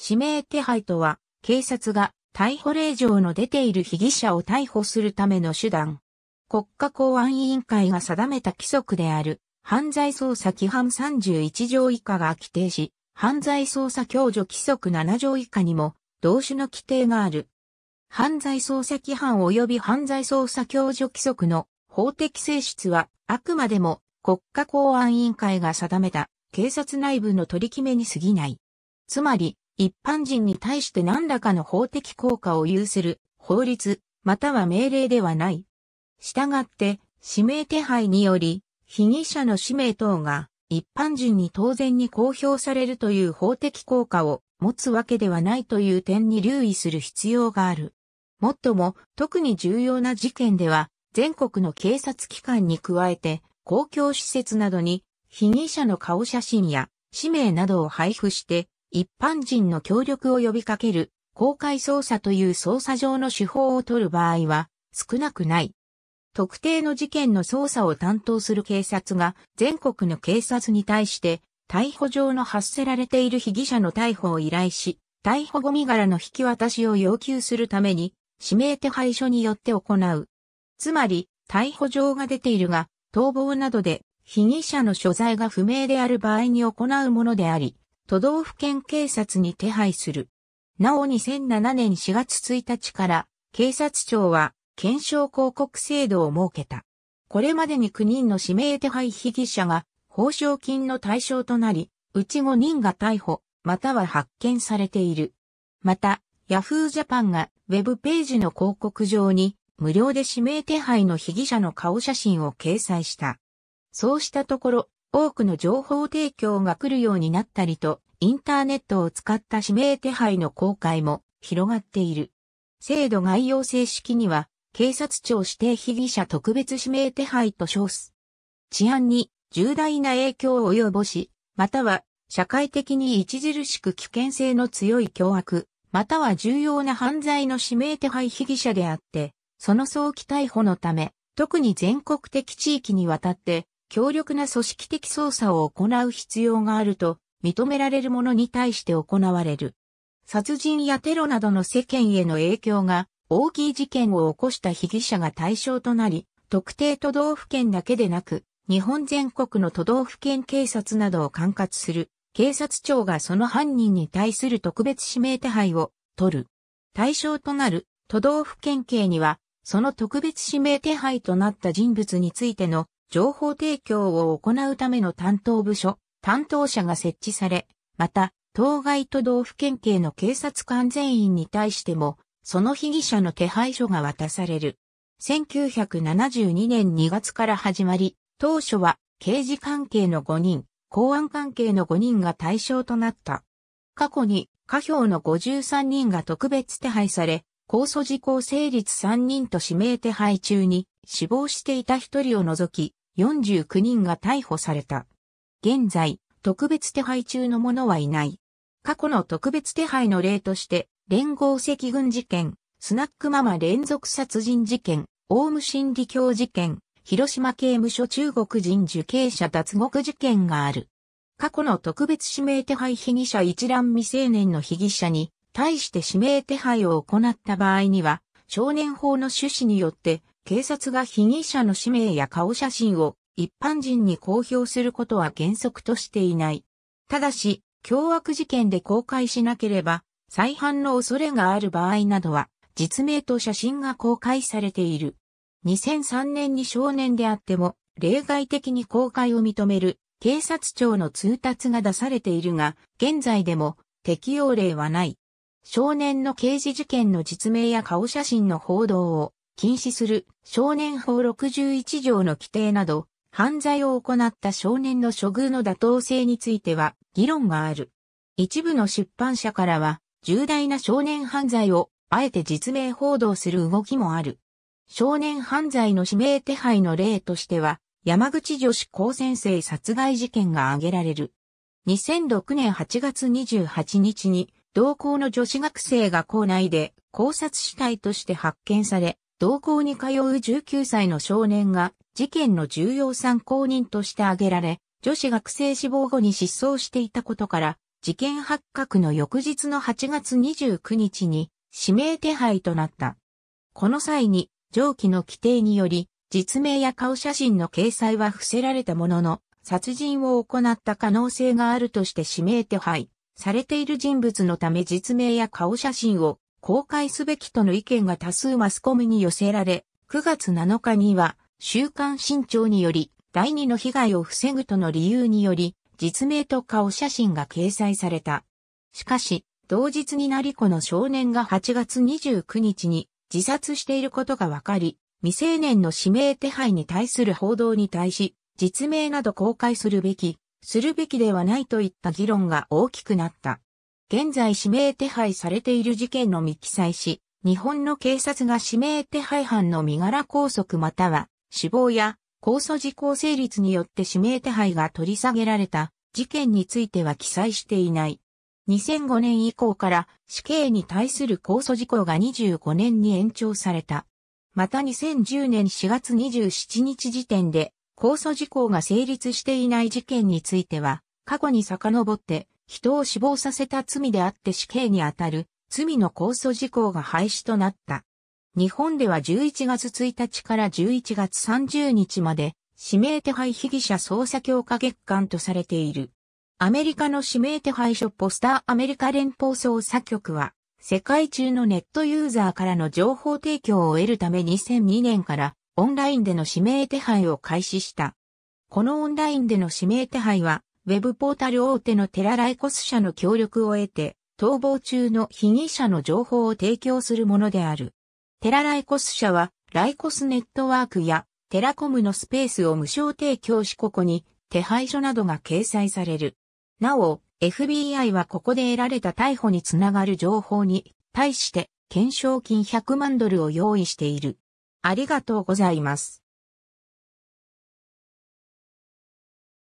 指名手配とは、警察が逮捕令状の出ている被疑者を逮捕するための手段。国家公安委員会が定めた規則である、犯罪捜査規範31条以下が規定し、犯罪捜査共助規則7条以下にも、同種の規定がある。犯罪捜査規範及び犯罪捜査共助規則の法的性質は、あくまでも国家公安委員会が定めた警察内部の取り決めに過ぎない。つまり、一般人に対して何らかの法的効果を有する法律、または命令ではない。したがって、指名手配により、被疑者の氏名等が一般人に当然に公表されるという法的効果を持つわけではないという点に留意する必要がある。もっとも、特に重要な事件では、全国の警察機関に加えて、公共施設などに、被疑者の顔写真や氏名などを配布して、一般人の協力を呼びかける公開捜査という捜査上の手法を取る場合は少なくない。特定の事件の捜査を担当する警察が全国の警察に対して逮捕状の発せられている被疑者の逮捕を依頼し、逮捕後身柄の引き渡しを要求するために指名手配書によって行う。つまり、逮捕状が出ているが、逃亡などで被疑者の所在が不明である場合に行うものであり、都道府県警察に手配する。なお2007年4月1日から警察庁は検証広告制度を設けた。これまでに9人の指名手配被疑者が報奨金の対象となり、うち5人が逮捕、または発見されている。また、Yahoo Japan が Web ページの広告上に無料で指名手配の被疑者の顔写真を掲載した。そうしたところ、多くの情報提供が来るようになったりと、インターネットを使った指名手配の公開も広がっている。制度概要正式には、警察庁指定被疑者特別指名手配と称す。治安に重大な影響を及ぼし、または社会的に著しく危険性の強い凶悪、または重要な犯罪の指名手配被疑者であって、その早期逮捕のため、特に全国的地域にわたって強力な組織的捜査を行う必要があると認められるものに対して行われる。殺人やテロなどの世間への影響が大きい事件を起こした被疑者が対象となり、特定都道府県だけでなく、日本全国の都道府県警察などを管轄する警察庁がその犯人に対する特別指名手配を取る。対象となる都道府県警には、その特別指名手配となった人物についての情報提供を行うための担当部署、担当者が設置され、また、当該都道府県警の警察官全員に対しても、その被疑者の手配書が渡される。1972年2月から始まり、当初は刑事関係の5人、公安関係の5人が対象となった。過去に、下表の53人が特別手配され、控訴事項成立3人と指名手配中に死亡していた1人を除き、49人が逮捕された。現在、特別手配中の者はいない。過去の特別手配の例として、連合赤軍事件、スナックママ連続殺人事件、オウム真理教事件、広島刑務所中国人受刑者脱獄事件がある。過去の特別指名手配被疑者一覧未成年の被疑者に対して指名手配を行った場合には、少年法の趣旨によって警察が被疑者の氏名や顔写真を一般人に公表することは原則としていない。ただし、凶悪事件で公開しなければ、再犯の恐れがある場合などは、実名と写真が公開されている。2003年に少年であっても、例外的に公開を認める警察庁の通達が出されているが、現在でも適用例はない。少年の刑事事件の実名や顔写真の報道を禁止する少年法61条の規定など、犯罪を行った少年の処遇の妥当性については議論がある。一部の出版社からは、重大な少年犯罪をあえて実名報道する動きもある。少年犯罪の指名手配の例としては、山口女子高専生殺害事件が挙げられる。2006年8月28日に、同校の女子学生が校内で考察死体として発見され、同校に通う19歳の少年が事件の重要参考人として挙げられ、女子学生死亡後に失踪していたことから、事件発覚の翌日の8月29日に指名手配となった。この際に上記の規定により、実名や顔写真の掲載は伏せられたものの、殺人を行った可能性があるとして指名手配されている人物のため実名や顔写真を公開すべきとの意見が多数マスコミに寄せられ、9月7日には、週刊新潮により、第2の被害を防ぐとの理由により、実名と顔写真が掲載された。しかし、同日になりこの少年が8月29日に自殺していることが分かり、未成年の指名手配に対する報道に対し、実名など公開するべき、するべきではないといった議論が大きくなった。現在指名手配されている事件のみ記載し、日本の警察が指名手配犯の身柄拘束または死亡や控訴時効成立によって指名手配が取り下げられた事件については記載していない。2005年以降から死刑に対する控訴事項が25年に延長された。また2010年4月27日時点で控訴事項が成立していない事件については過去に遡って人を死亡させた罪であって死刑にあたる罪の控訴事項が廃止となった。日本では11月1日から11月30日まで指名手配被疑者捜査強化月間とされている。アメリカの指名手配所ポスターアメリカ連邦捜査局は世界中のネットユーザーからの情報提供を得るため2002年からオンラインでの指名手配を開始した。このオンラインでの指名手配はウェブポータル大手のテラライコス社の協力を得て、逃亡中の被疑者の情報を提供するものである。テラライコス社は、ライコスネットワークやテラコムのスペースを無償提供しここに手配書などが掲載される。なお、FBI はここで得られた逮捕につながる情報に対して、懸賞金100万ドルを用意している。ありがとうございます。